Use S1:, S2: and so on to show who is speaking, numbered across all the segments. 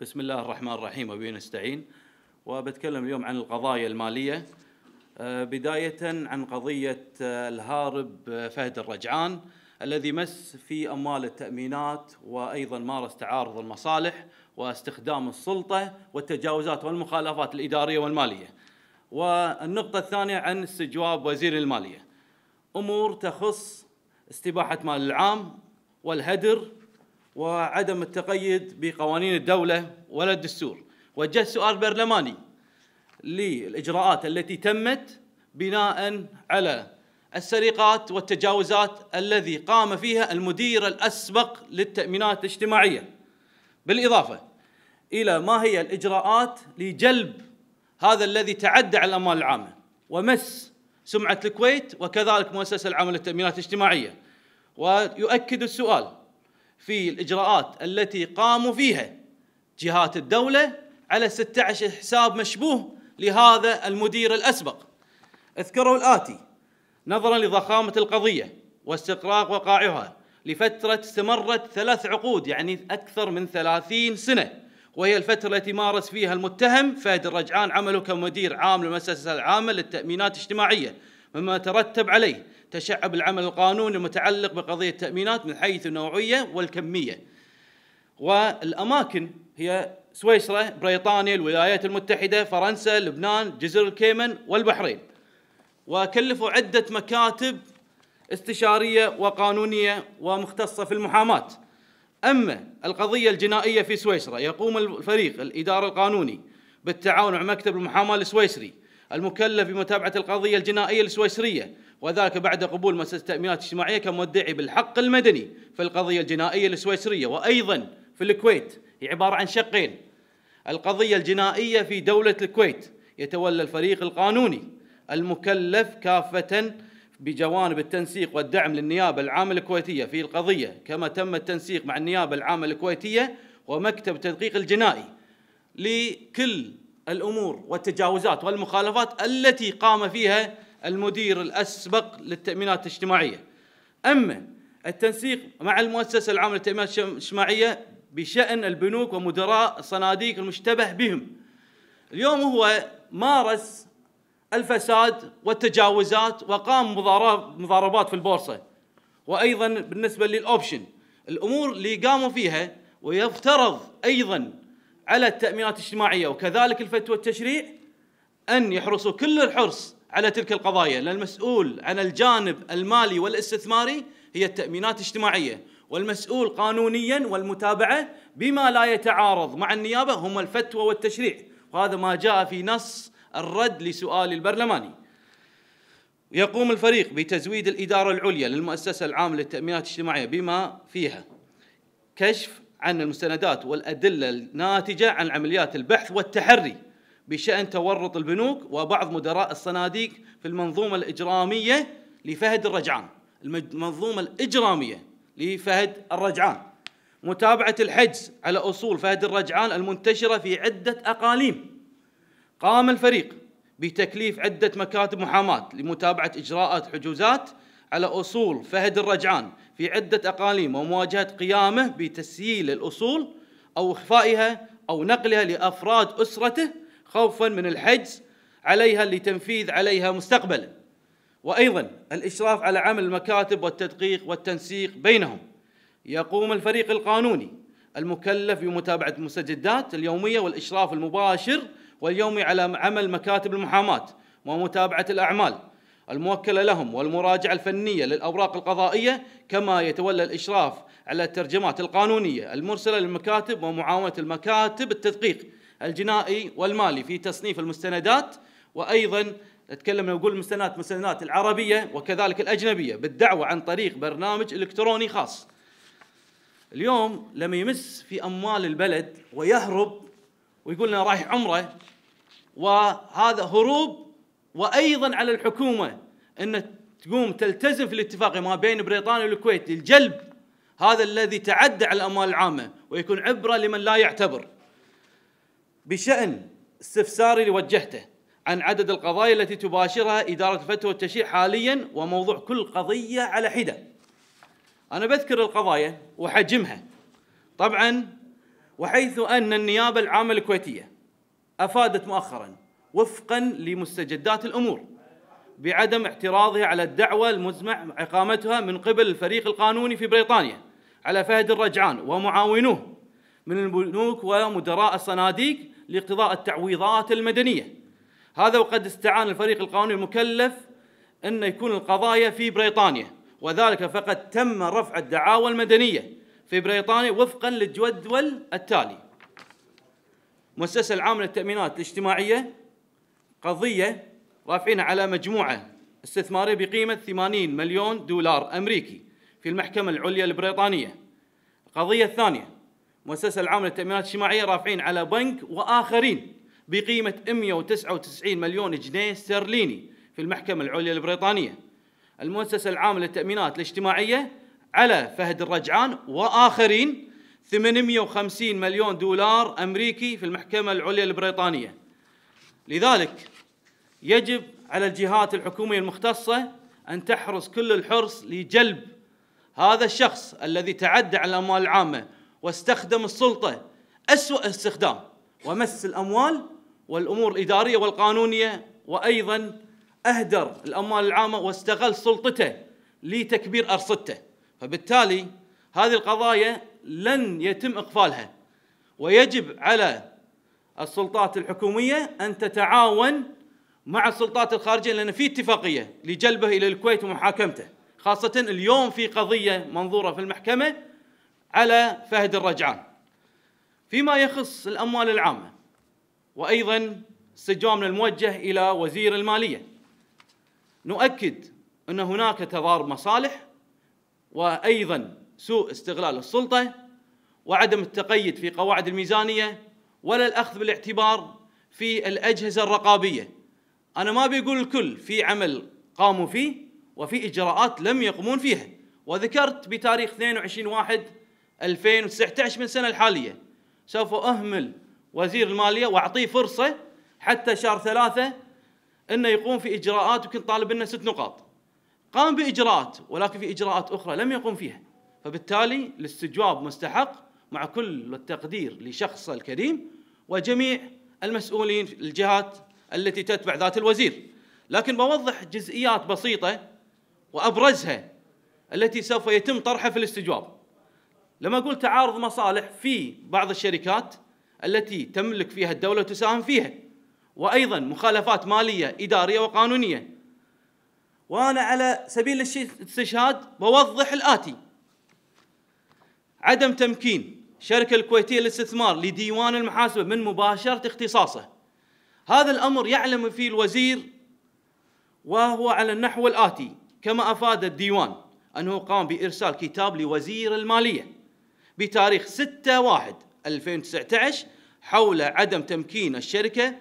S1: بسم الله الرحمن الرحيم وبه نستعين وبتكلم اليوم عن القضايا المالية آه، بداية عن قضية آه، الهارب آه، فهد الرجعان الذي مس في أموال التأمينات وأيضا مارس تعارض المصالح واستخدام السلطة والتجاوزات والمخالفات الإدارية والمالية والنقطة الثانية عن استجواب وزير المالية أمور تخص استباحة مال العام والهدر وعدم التقيد بقوانين الدولة ولا الدستور وجهت سؤال برلماني للإجراءات التي تمت بناء على السرقات والتجاوزات الذي قام فيها المدير الأسبق للتأمينات الاجتماعية بالإضافة إلى ما هي الإجراءات لجلب هذا الذي تعدى على الأموال العامة ومس سمعة الكويت وكذلك مؤسسة العمل للتأمينات الاجتماعية ويؤكد السؤال في الإجراءات التي قاموا فيها جهات الدولة على 16 حساب مشبوه لهذا المدير الأسبق اذكروا الآتي نظرا لضخامة القضية واستقراق وقائعها لفترة استمرت ثلاث عقود يعني أكثر من ثلاثين سنة وهي الفترة التي مارس فيها المتهم فهد الرجعان عمله كمدير عام للمؤسسة العامة للتأمينات الاجتماعية مما ترتب عليه تشعب العمل القانوني المتعلق بقضية التأمينات من حيث النوعية والكمية والأماكن هي سويسرا بريطانيا الولايات المتحدة فرنسا لبنان جزر الكيمن والبحرين وكلفوا عدة مكاتب استشارية وقانونية ومختصة في المحاماة أما القضية الجنائية في سويسرا يقوم الفريق الإدارة القانوني بالتعاون مع مكتب المحاماة السويسري المكلف بمتابعة القضية الجنائية السويسرية وذلك بعد قبول مؤسسة التأمينات الاجتماعية كمدعي بالحق المدني في القضية الجنائية السويسرية وأيضا في الكويت هي عبارة عن شقين القضية الجنائية في دولة الكويت يتولى الفريق القانوني المكلف كافة بجوانب التنسيق والدعم للنيابة العامة الكويتية في القضية كما تم التنسيق مع النيابة العامة الكويتية ومكتب التدقيق الجنائي لكل الأمور والتجاوزات والمخالفات التي قام فيها المدير الاسبق للتامينات الاجتماعيه. اما التنسيق مع المؤسسه العامه للتامينات الاجتماعيه بشان البنوك ومدراء الصناديق المشتبه بهم. اليوم هو مارس الفساد والتجاوزات وقام مضاربات في البورصه. وايضا بالنسبه للاوبشن الامور اللي قاموا فيها ويفترض ايضا على التامينات الاجتماعيه وكذلك الفتوى التشريع ان يحرصوا كل الحرص على تلك القضايا لأن المسؤول عن الجانب المالي والاستثماري هي التأمينات الاجتماعية والمسؤول قانونيا والمتابعة بما لا يتعارض مع النيابة هم الفتوى والتشريع وهذا ما جاء في نص الرد لسؤال البرلماني يقوم الفريق بتزويد الإدارة العليا للمؤسسة العامة للتأمينات الاجتماعية بما فيها كشف عن المستندات والأدلة الناتجة عن عمليات البحث والتحري بشأن تورط البنوك وبعض مدراء الصناديق في المنظومة الإجرامية لفهد الرجعان المنظومة الإجرامية لفهد الرجعان متابعة الحجز على أصول فهد الرجعان المنتشرة في عدة أقاليم قام الفريق بتكليف عدة مكاتب محاماة لمتابعة إجراءات حجوزات على أصول فهد الرجعان في عدة أقاليم ومواجهة قيامه بتسييل الأصول أو إخفائها أو نقلها لأفراد أسرته خوفا من الحجز عليها لتنفيذ عليها مستقبلا وايضا الاشراف على عمل المكاتب والتدقيق والتنسيق بينهم يقوم الفريق القانوني المكلف بمتابعه المستجدات اليوميه والاشراف المباشر واليومي على عمل مكاتب المحاماه ومتابعه الاعمال الموكله لهم والمراجعه الفنيه للاوراق القضائيه كما يتولى الاشراف على الترجمات القانونيه المرسله للمكاتب ومعاونه المكاتب التدقيق الجنائي والمالي في تصنيف المستندات وأيضا اتكلم نقول المستندات المستندات العربية وكذلك الأجنبية بالدعوة عن طريق برنامج إلكتروني خاص اليوم لما يمس في أموال البلد ويهرب ويقول لنا رايح عمره وهذا هروب وأيضا على الحكومة أن تقوم تلتزم في الاتفاق ما بين بريطانيا والكويت للجلب هذا الذي تعدى على الأموال العامة ويكون عبرة لمن لا يعتبر بشأن استفساري اللي وجهته عن عدد القضايا التي تباشرها إدارة الفتوى والتشريع حاليا وموضوع كل قضية على حدة أنا بذكر القضايا وحجمها طبعا وحيث أن النيابة العامة الكويتية أفادت مؤخرا وفقا لمستجدات الأمور بعدم اعتراضها على الدعوة المزمع إقامتها من قبل الفريق القانوني في بريطانيا على فهد الرجعان ومعاونوه من البنوك ومدراء الصناديق لاقتضاء التعويضات المدنية هذا وقد استعان الفريق القانوني المكلف أن يكون القضايا في بريطانيا وذلك فقد تم رفع الدعاوى المدنية في بريطانيا وفقا للجدول التالي المؤسسة العامة للتأمينات الاجتماعية قضية رافعينها على مجموعة استثمارية بقيمة 80 مليون دولار أمريكي في المحكمة العليا البريطانية القضية الثانية المؤسسه العامه للتامينات الاجتماعيه رافعين على بنك واخرين بقيمه 199 مليون جنيه استرليني في المحكمه العليا البريطانيه. المؤسسه العامه للتامينات الاجتماعيه على فهد الرجعان واخرين 850 مليون دولار امريكي في المحكمه العليا البريطانيه. لذلك يجب على الجهات الحكوميه المختصه ان تحرص كل الحرص لجلب هذا الشخص الذي تعدى على الاموال العامه واستخدم السلطة أسوأ استخدام ومس الأموال والأمور الإدارية والقانونية وأيضا أهدر الأموال العامة واستغل سلطته لتكبير أرصدته فبالتالي هذه القضايا لن يتم إقفالها ويجب على السلطات الحكومية أن تتعاون مع السلطات الخارجية لأن في اتفاقية لجلبه إلى الكويت ومحاكمته خاصة اليوم في قضية منظورة في المحكمة على فهد الرجعان فيما يخص الأموال العامة وأيضا استجوابنا الموجه إلى وزير المالية نؤكد أن هناك تضارب مصالح وأيضا سوء استغلال السلطة وعدم التقيد في قواعد الميزانية ولا الأخذ بالاعتبار في الأجهزة الرقابية أنا ما بيقول الكل في عمل قاموا فيه وفي إجراءات لم يقومون فيها وذكرت بتاريخ 22 واحد 2019 من السنه الحاليه سوف اهمل وزير الماليه واعطيه فرصه حتى شهر ثلاثه انه يقوم في اجراءات وكنت طالب منه ست نقاط. قام باجراءات ولكن في اجراءات اخرى لم يقم فيها. فبالتالي الاستجواب مستحق مع كل التقدير لشخص الكريم وجميع المسؤولين الجهات التي تتبع ذات الوزير. لكن بوضح جزئيات بسيطه وابرزها التي سوف يتم طرحها في الاستجواب. لما أقول تعارض مصالح في بعض الشركات التي تملك فيها الدولة وتساهم فيها وأيضا مخالفات مالية إدارية وقانونية وأنا على سبيل الاستشهاد بوضح الآتي عدم تمكين الشركة الكويتية للاستثمار لديوان المحاسبة من مباشرة اختصاصه هذا الأمر يعلم فيه الوزير وهو على النحو الآتي كما أفاد الديوان أنه قام بإرسال كتاب لوزير المالية بتاريخ 6 1 2019 حول عدم تمكين الشركه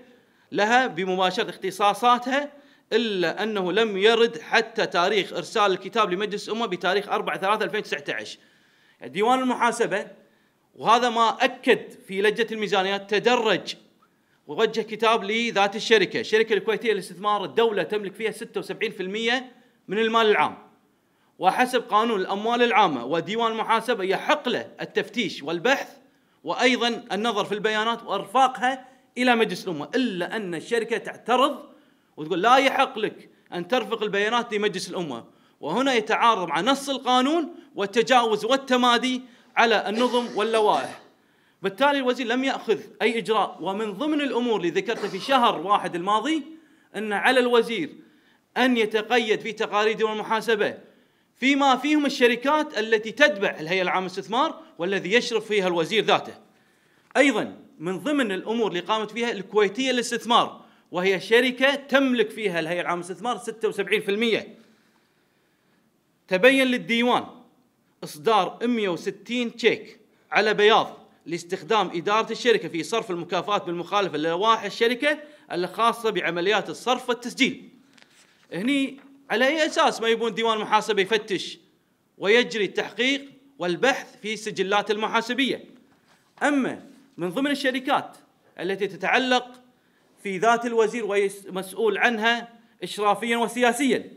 S1: لها بمباشره اختصاصاتها الا انه لم يرد حتى تاريخ ارسال الكتاب لمجلس الامه بتاريخ 4 3 2019 ديوان المحاسبه وهذا ما اكد في لجنه الميزانيات تدرج ووجه كتاب لذات الشركه، الشركه الكويتيه للاستثمار الدوله تملك فيها 76% من المال العام. وحسب قانون الأموال العامة وديوان المحاسبة يحق له التفتيش والبحث وأيضا النظر في البيانات وإرفاقها إلى مجلس الأمة إلا أن الشركة تعترض وتقول لا يحق لك أن ترفق البيانات لمجلس الأمة وهنا يتعارض مع نص القانون والتجاوز والتمادي على النظم واللوائح بالتالي الوزير لم يأخذ أي إجراء ومن ضمن الأمور اللي ذكرتها في شهر واحد الماضي أن على الوزير أن يتقيد في تقارير ديوان المحاسبة فيما فيهم الشركات التي تتبع الهيئة العامة للاستثمار والذي يشرف فيها الوزير ذاته أيضا من ضمن الأمور اللي قامت فيها الكويتية للاستثمار وهي شركة تملك فيها الهيئة العامة للاستثمار 76% تبين للديوان إصدار 160 تشيك على بياض لاستخدام إدارة الشركة في صرف المكافآت بالمخالفة للوائح الشركة الخاصة بعمليات الصرف والتسجيل هني على أي أساس ما يبون ديوان المحاسبه يفتش ويجري التحقيق والبحث في سجلات المحاسبية أما من ضمن الشركات التي تتعلق في ذات الوزير ومسؤول عنها إشرافيا وسياسيا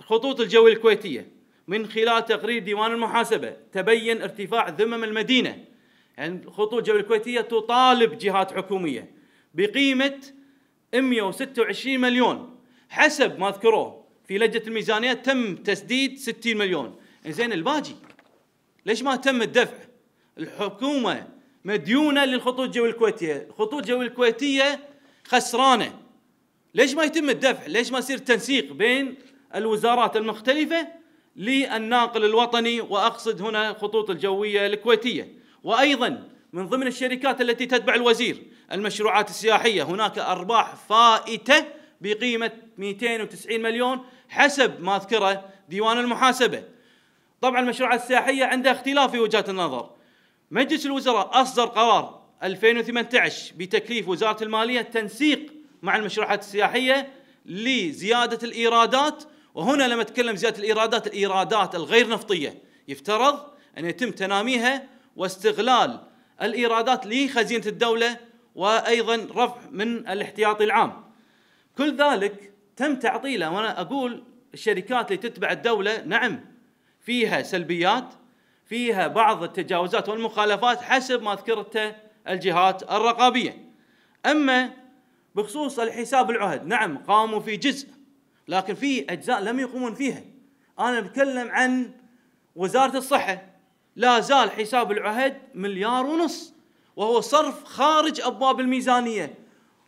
S1: خطوط الجو الكويتية من خلال تقرير ديوان المحاسبة تبين ارتفاع ذمم المدينة يعني خطوط الجو الكويتية تطالب جهات حكومية بقيمة 126 مليون حسب ما ذكروه في لجنه الميزانيه تم تسديد 60 مليون زين الباجي ليش ما تم الدفع الحكومه مديونه للخطوط الجويه الكويتيه الخطوط الجويه الكويتيه خسرانه ليش ما يتم الدفع ليش ما يصير تنسيق بين الوزارات المختلفه للناقل الوطني واقصد هنا الخطوط الجويه الكويتيه وايضا من ضمن الشركات التي تتبع الوزير المشروعات السياحيه هناك ارباح فائته بقيمه 290 مليون حسب ما ذكره ديوان المحاسبه. طبعا المشروعات السياحيه عندها اختلاف في وجهات النظر. مجلس الوزراء اصدر قرار 2018 بتكليف وزاره الماليه تنسيق مع المشروعات السياحيه لزياده الايرادات وهنا لما اتكلم زياده الايرادات الايرادات الغير نفطيه يفترض ان يتم تناميها واستغلال الايرادات لخزينه الدوله وايضا رفع من الاحتياطي العام. كل ذلك تم تعطيله وانا اقول الشركات اللي تتبع الدوله نعم فيها سلبيات فيها بعض التجاوزات والمخالفات حسب ما ذكرته الجهات الرقابيه اما بخصوص الحساب العهد نعم قاموا في جزء لكن في اجزاء لم يقومون فيها انا بتكلم عن وزاره الصحه لا زال حساب العهد مليار ونص وهو صرف خارج ابواب الميزانيه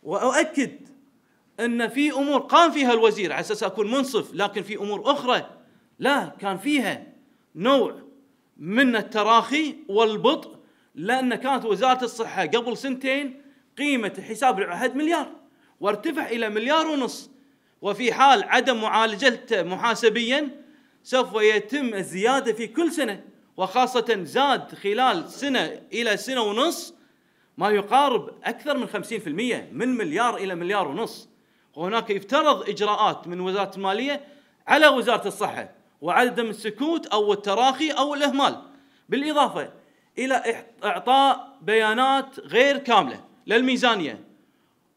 S1: واؤكد ان في امور قام فيها الوزير على اساس اكون منصف لكن في امور اخرى لا كان فيها نوع من التراخي والبطء لان كانت وزاره الصحه قبل سنتين قيمه حساب العهد مليار وارتفع الى مليار ونص وفي حال عدم معالجته محاسبيا سوف يتم الزياده في كل سنه وخاصه زاد خلال سنه الى سنه ونص ما يقارب اكثر من 50% من مليار الى مليار ونص وهناك يفترض اجراءات من وزاره الماليه على وزاره الصحه وعدم السكوت او التراخي او الاهمال بالاضافه الى اعطاء بيانات غير كامله للميزانيه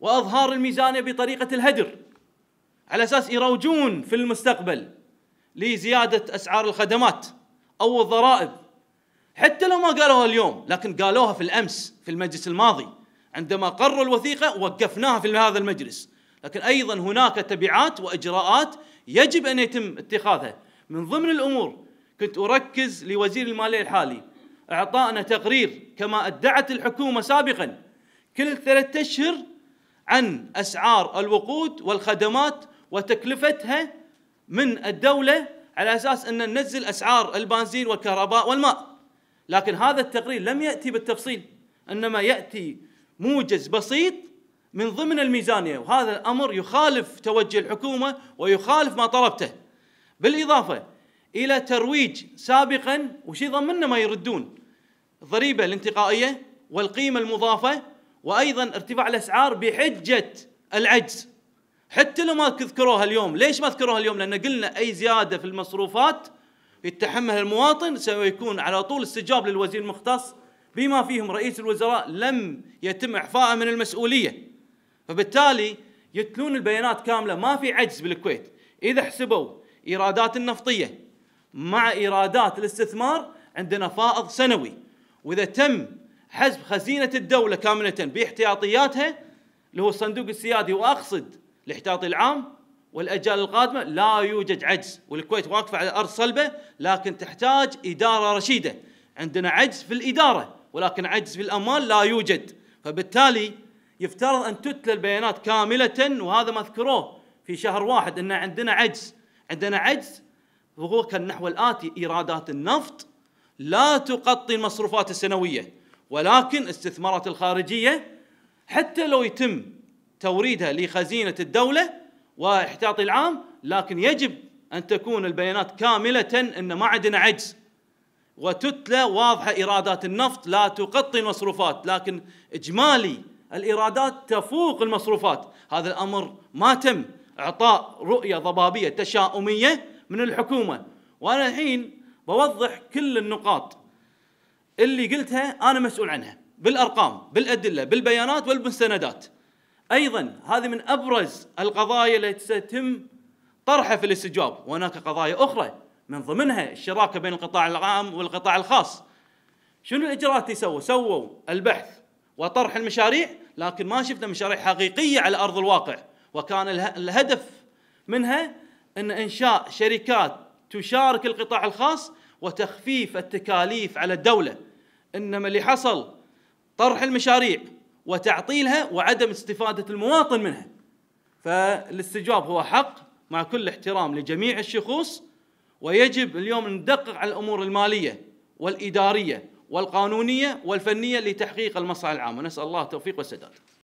S1: واظهار الميزانيه بطريقه الهدر على اساس يروجون في المستقبل لزياده اسعار الخدمات او الضرائب حتى لو ما قالوها اليوم لكن قالوها في الامس في المجلس الماضي عندما قروا الوثيقه وقفناها في هذا المجلس لكن ايضا هناك تبعات واجراءات يجب ان يتم اتخاذها من ضمن الامور كنت اركز لوزير الماليه الحالي اعطائنا تقرير كما ادعت الحكومه سابقا كل ثلاثة اشهر عن اسعار الوقود والخدمات وتكلفتها من الدوله على اساس ان ننزل اسعار البنزين والكهرباء والماء لكن هذا التقرير لم ياتي بالتفصيل انما ياتي موجز بسيط من ضمن الميزانيه يعني. وهذا الامر يخالف توجه الحكومه ويخالف ما طلبته بالاضافه الى ترويج سابقا وشي ضمننا ما يردون الضريبه الانتقائيه والقيمه المضافه وايضا ارتفاع الاسعار بحجه العجز حتى لو ما تذكروها اليوم ليش ما تذكروها اليوم لان قلنا اي زياده في المصروفات يتحملها المواطن سيكون على طول استجاب للوزير المختص بما فيهم رئيس الوزراء لم يتم اعفائه من المسؤوليه فبالتالي يتلون البيانات كامله ما في عجز بالكويت اذا حسبوا ايرادات النفطيه مع ايرادات الاستثمار عندنا فائض سنوي واذا تم حسب خزينه الدوله كامله باحتياطياتها اللي هو الصندوق السيادي واقصد الاحتياطي العام والاجيال القادمه لا يوجد عجز والكويت واقفه على ارض صلبه لكن تحتاج اداره رشيده عندنا عجز في الاداره ولكن عجز في الاموال لا يوجد فبالتالي يفترض أن تتلى البيانات كاملة وهذا ما ذكروه في شهر واحد أن عندنا عجز عندنا عجز كان نحو الآتي إيرادات النفط لا تغطي المصروفات السنوية ولكن استثمارات الخارجية حتى لو يتم توريدها لخزينة الدولة واحتياطي العام لكن يجب أن تكون البيانات كاملة أن ما عندنا عجز وتتلى واضحة إيرادات النفط لا تغطي المصروفات لكن إجمالي الإيرادات تفوق المصروفات هذا الأمر ما تم إعطاء رؤية ضبابية تشاؤمية من الحكومة وأنا الحين بوضح كل النقاط اللي قلتها أنا مسؤول عنها بالأرقام بالأدلة بالبيانات والمستندات أيضا هذه من أبرز القضايا التي سيتم طرحها في الاستجواب وهناك قضايا أخرى من ضمنها الشراكة بين القطاع العام والقطاع الخاص شنو الإجراءات اللي سووا سووا البحث وطرح المشاريع لكن ما شفنا مشاريع حقيقيه على ارض الواقع وكان الهدف منها ان انشاء شركات تشارك القطاع الخاص وتخفيف التكاليف على الدوله انما اللي حصل طرح المشاريع وتعطيلها وعدم استفاده المواطن منها فالاستجواب هو حق مع كل احترام لجميع الشخوص ويجب اليوم ندقق على الامور الماليه والاداريه والقانونية والفنية لتحقيق المصلحة العامة نسأل الله التوفيق والسداد